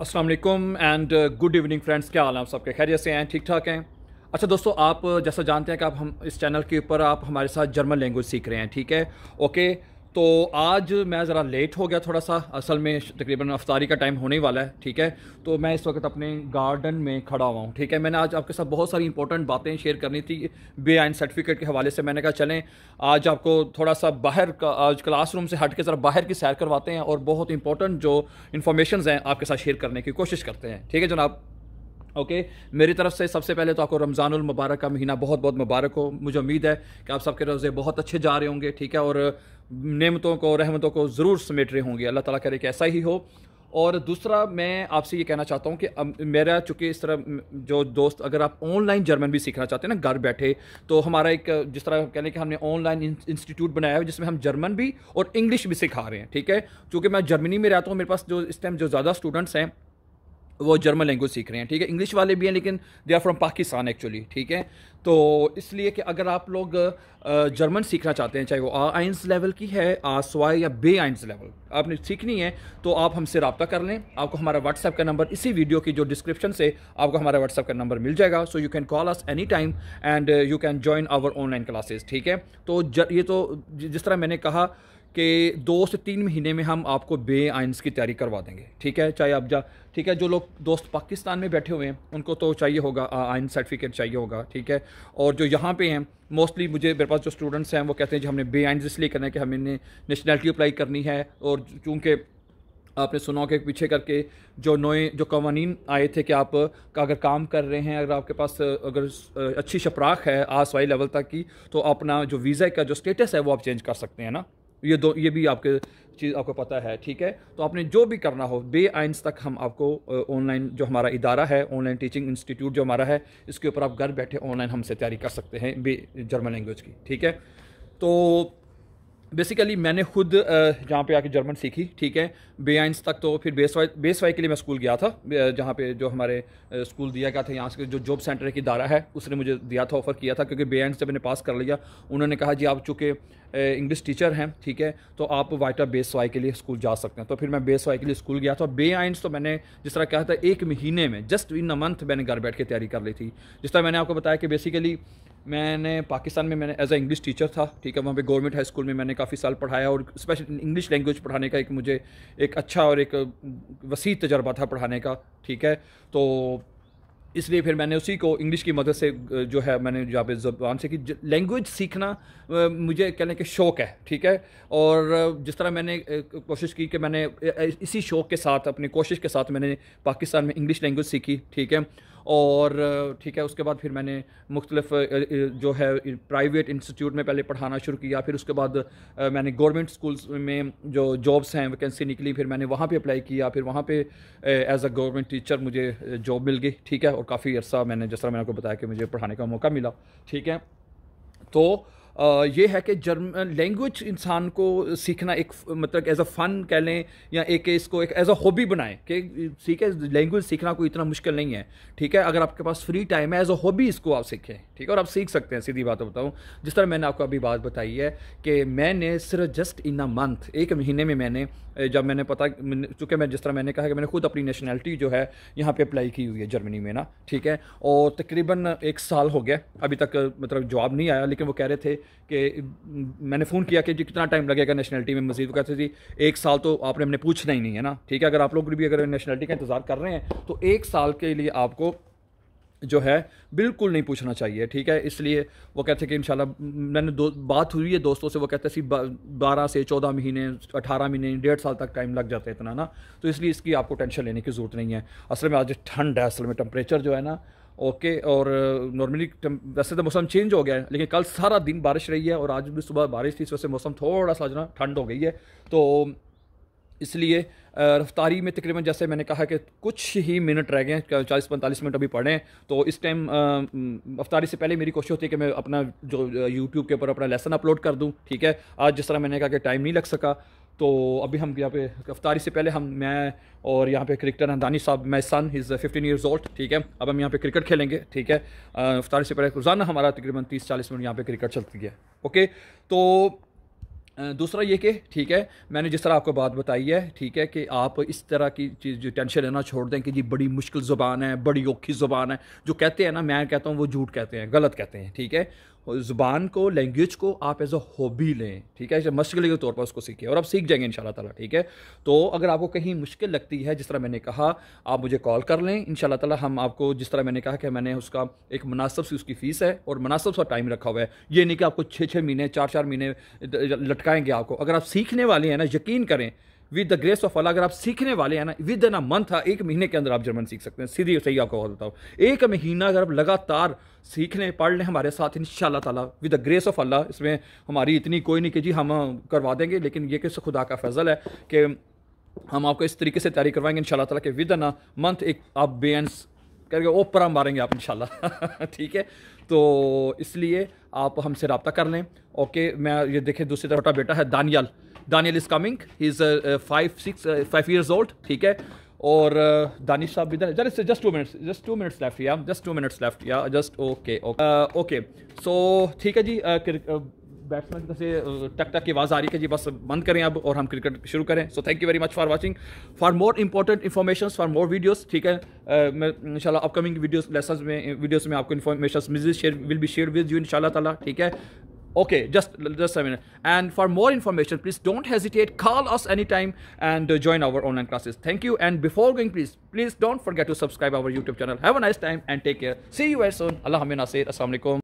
Aslam and good evening friends क्या हाल है आप सबके खैरियत से हैं ठीक ठाक हैं अच्छा दोस्तों आप जैसा जानते हैं कि आप हम इस चैनल के ऊपर आप हमारे साथ जर्मन लैंग्वेज सीख रहे हैं ठीक है ओके तो आज मैं ज़रा लेट हो गया थोड़ा सा असल में तकरीबन अफ्तारी का टाइम होने ही वाला है ठीक है तो मैं इस वक्त अपने गार्डन में खड़ा हुआ हूँ ठीक है मैंने आज आपके साथ बहुत सारी इंपॉर्टेंट बातें शेयर करनी थी बे आइन सर्टिफिकेट के हवाले से मैंने कहा चलें आज आपको थोड़ा सा बाहर का आज क्लासरूम से हट के ज़रा बाहर की सैर करवाते हैं और बहुत इंपॉर्टेंट जो इन्फॉर्मेशन हैं आपके साथ शेयर करने की कोशिश करते हैं ठीक है जनाब ओके मेरी तरफ से सबसे पहले तो आपको रमज़ानुल मुबारक का महीना बहुत बहुत मुबारक हो मुझे उम्मीद है कि आप सबके रोज़े बहुत अच्छे जा रहे होंगे ठीक है और नेमतों को रहमतों को ज़रूर समेट रहे होंगे अल्लाह ताला करे कि ऐसा ही हो और दूसरा मैं आपसे ये कहना चाहता हूँ कि मेरा चूंकि इस तरह जो दोस्त अगर आप ऑनलाइन जर्मन भी सीखना चाहते हैं ना घर बैठे तो हमारा एक जिस तरह कह लें कि हमने ऑनलाइन इंस्टीट्यूट बनाया है जिसमें हम जर्मन भी और इंग्लिश भी सिखा रहे हैं ठीक है चूँकि मैं जर्मनी में रहता हूँ मेरे पास जो इस टाइम जो ज़्यादा स्टूडेंट्स हैं वो जर्मन लैंग्वेज सीख रहे हैं ठीक है इंग्लिश वाले भी हैं लेकिन they are from Pakistan actually ठीक है तो इसलिए कि अगर आप लोग जर्मन सीखना चाहते हैं चाहे वो आ आइंस लेवल की है आ स्वाय या बे आइंस लेवल आपने सीखनी है तो आप हमसे रबता कर लें आपको हमारा व्हाट्सएप का नंबर इसी वीडियो की जो डिस्क्रिप्शन से आपको हमारा व्हाट्सएप का नंबर मिल जाएगा so you can call us any time and you can join our online classes ठीक है तो ये तो जिस तरह मैंने कहा कि दो से तीन महीने में हम आपको बे आइंस की तैयारी करवा देंगे ठीक है चाहे आप जा ठीक है जो लोग दोस्त पाकिस्तान में बैठे हुए हैं उनको तो चाहिए होगा आइन सर्टिफिकेट चाहिए होगा ठीक है और जो यहाँ पे हैं मोस्टली मुझे मेरे पास जो स्टूडेंट्स हैं वो कहते हैं जो हमने बे आइंस इसलिए करना है कि हमें नेशनैलिटी अप्लाई करनी है और चूँकि आपने सुना के पीछे करके जो नए जो कवानीन आए थे कि आप का अगर काम कर रहे हैं अगर आपके पास अगर अच्छी शपराख है आसवाई लेवल तक की तो अपना जो वीज़ा का जो स्टेटस है वो आप चेंज कर सकते हैं ना ये दो ये भी आपके चीज़ आपको पता है ठीक है तो आपने जो भी करना हो बे आइंस तक हम आपको ऑनलाइन जो हमारा इदारा है ऑनलाइन टीचिंग इंस्टीट्यूट जो हमारा है इसके ऊपर आप घर बैठे ऑनलाइन हमसे तैयारी कर सकते हैं बे जर्मन लैंग्वेज की ठीक है तो बेसिकली मैंने खुद जहाँ पे आके जर्मन सीखी ठीक है बे आइंस तक तो फिर बेस वाई बेस वाई के लिए मैं स्कूल गया था जहाँ पे जो हमारे स्कूल दिया गया था यहाँ से जो जॉब सेंटर की दारा है उसने मुझे दिया था ऑफ़र किया था क्योंकि बे आइंस जब मैंने पास कर लिया उन्होंने कहा जी आप चूँकि इंग्लिश टीचर हैं ठीक है तो आप वाइटा बेस वाई के लिए स्कूल जा सकते हैं तो फिर मैं बेस वाई के लिए स्कूल गया था बे आइंस तो मैंने जिस तरह कहा था एक महीने में जस्ट इन अ मंथ मैंने घर बैठ के तैयारी कर ली थी जिस तरह मैंने आपको बताया कि बेसिकली मैंने पाकिस्तान में मैंने एज ए इंग्लिश टीचर था ठीक है वहाँ पे गवर्नमेंट हाई स्कूल में मैंने काफ़ी साल पढ़ाया और स्पेशल इंग्लिश लैंग्वेज पढ़ाने का एक मुझे एक अच्छा और एक वसी तजर्बा था पढ़ाने का ठीक है तो इसलिए फिर मैंने उसी को इंग्लिश की मदद से जो है मैंने जहाँ पे ज़बान से कि लैंग्वेज सीखना मुझे कहने के शौक़ है ठीक है और जिस तरह मैंने कोशिश की कि मैंने इसी शौक़ के साथ अपनी कोशिश के साथ मैंने पाकिस्तान में इंग्लिश लैंग्वेज सीखी ठीक है और ठीक है उसके बाद फिर मैंने मुख्तलिफ जो है प्राइवेट इंस्टीट्यूट में पहले पढ़ाना शुरू किया फिर उसके बाद मैंने गवर्नमेंट स्कूल्स में जो जॉब्स हैं वैकेंसी निकली फिर मैंने वहाँ पे अप्लाई किया फिर वहाँ पे एज अ गवर्नमेंट टीचर मुझे जॉब मिल गई ठीक है और काफ़ी अर्सा मैंने जैसा मैंने आपको बताया कि मुझे पढ़ाने का मौका मिला ठीक है तो ये है कि जर्मन लैंग्वेज इंसान को सीखना एक मतलब एज अ फ़न कह लें या एक इसको एक एज अ हॉबी बनाएं कि ठीक है लैंग्वेज सीखना कोई इतना मुश्किल नहीं है ठीक है अगर आपके पास फ्री टाइम है एज अ हॉबी इसको आप सीखें ठीक है और आप सीख सकते हैं सीधी बात बताऊँ जिस तरह मैंने आपको अभी बात बताई है कि मैंने सिर्फ जस्ट इन अ मंथ एक महीने में मैंने जब मैंने पता चूँकि मैं जिस तरह मैंने कहा कि मैंने खुद अपनी नेशनैलिटी जो है यहाँ पे अप्लाई की हुई है जर्मनी में ना ठीक है और तकरीबन एक साल हो गया अभी तक मतलब जॉब नहीं आया लेकिन वो कह रहे थे कि मैंने फ़ोन किया कि जी कितना टाइम लगेगा नेशनलिटी में मजीद कहते जी एक साल तो आपने हमने पूछना ही नहीं है ना ठीक है अगर आप लोग भी अगर नेशनलिटी का इंतज़ार कर रहे हैं तो एक साल के लिए आपको जो है बिल्कुल नहीं पूछना चाहिए ठीक है इसलिए वो कहते हैं कि इंशाल्लाह मैंने दो बात हुई है दोस्तों से वो कहते सी बारह से चौदह महीने अठारह महीने डेढ़ साल तक टाइम लग जाता है इतना ना तो इसलिए इसकी आपको टेंशन लेने की ज़रूरत नहीं है असल में आज ठंड है असल में टम्परेचर जो है ना ओके और नॉर्मली वैसे तो मौसम चेंज हो गया है लेकिन कल सारा दिन बारिश रही है और आज भी सुबह बारिश थी इस वजह से मौसम थोड़ा सा जो ठंड हो गई है तो इसलिए रफ्तारी में तकरीबन जैसे मैंने कहा कि कुछ ही मिनट रह गए हैं चालीस पैंतालीस मिनट अभी पड़े हैं तो इस टाइम रफ्तारी से पहले मेरी कोशिश होती है कि मैं अपना जो यूट्यूब के ऊपर अपना लेसन अपलोड कर दूं ठीक है आज जिस तरह मैंने कहा कि टाइम नहीं लग सका तो अभी हम यहाँ पे रफ्तारी से पहले हम मैं और यहाँ पे क्रिकेटर हैं दानी साहब my son is fifteen years old ठीक है अब हम यहाँ पे क्रिकेट खेलेंगे ठीक है रफ्तारी से पहले रोज़ाना हमारा तकरीबन तीस चालीस मिनट यहाँ पे क्रिकेट चलती है ओके तो दूसरा ये कि ठीक है मैंने जिस तरह आपको बात बताई है ठीक है कि आप इस तरह की चीज़ जो टेंशन लेना छोड़ दें कि जी बड़ी मुश्किल ज़ुबान है बड़ी औखी ज़ुबान है जो कहते हैं ना मैं कहता हूँ वो झूठ कहते हैं गलत कहते हैं ठीक है ज़ुबान को लैंग्वेज को आप एज अ हॉबी लें ठीक है मशगले के तौर पर उसको सीखें और आप सीख जाएंगे इन ताला ठीक है तो अगर आपको कहीं मुश्किल लगती है जिस तरह मैंने कहा आप मुझे कॉल कर लें इन ताला हम आपको जिस तरह मैंने कहा कि मैंने उसका एक मुनासब सी उसकी फ़ीस है और मुनासब सा टाइम रखा हुआ है ये नहीं कि आपको छः छः महीने चार चार महीने लटकाएँगे आपको अगर आप सीखने वाले हैं ना यकीन करें with the grace of Allah अगर आप सीखने वाले हैं ना विद एन अ मंथ एक महीने के अंदर आप जर्मन सीख सकते हैं सीधी सही आपको बताता बताओ एक महीना अगर आप लगातार सीखने पढ़ने पढ़ लें हमारे साथ इन ताला with the grace of Allah इसमें हमारी इतनी कोई नहीं कि जी हम करवा देंगे लेकिन ये कि खुदा का फजल है कि हम आपको इस तरीके से तैयारी करवाएंगे इन ताला के विद एन अ मंथ एक आप बे एंड करके ओपरा मारेंगे आप इंशाल्लाह ठीक है तो इसलिए आप हमसे रबता कर लें ओके मैं ये देखें दूसरी तरफ बेटा है Daniyal Daniyal is coming is five six five years old ठीक है और दानिश uh, साहब भी just two minutes just two minutes left या जस्ट टू मिनट्स लेफ्ट या जस्ट ओके ओके सो ठीक है जी बैट्समैन uh, जैसे uh, से टक टक की आवाज़ आ रही है जी बस बंद करें अब और हम क्रिकेट शुरू करें so thank you very much for watching for more important information for more videos ठीक है मैं इंशाल्लाह अपकमिंग वीडियोस लेसन में वीडियोस में आपको इन्फॉर्मेशन मिजिज share will be share with you इन ताला ठीक है okay just just a minute and for more information please don't hesitate call us anytime and uh, join our online classes thank you and before going please please don't forget to subscribe our youtube channel have a nice time and take care see you very soon allah assalamu alaikum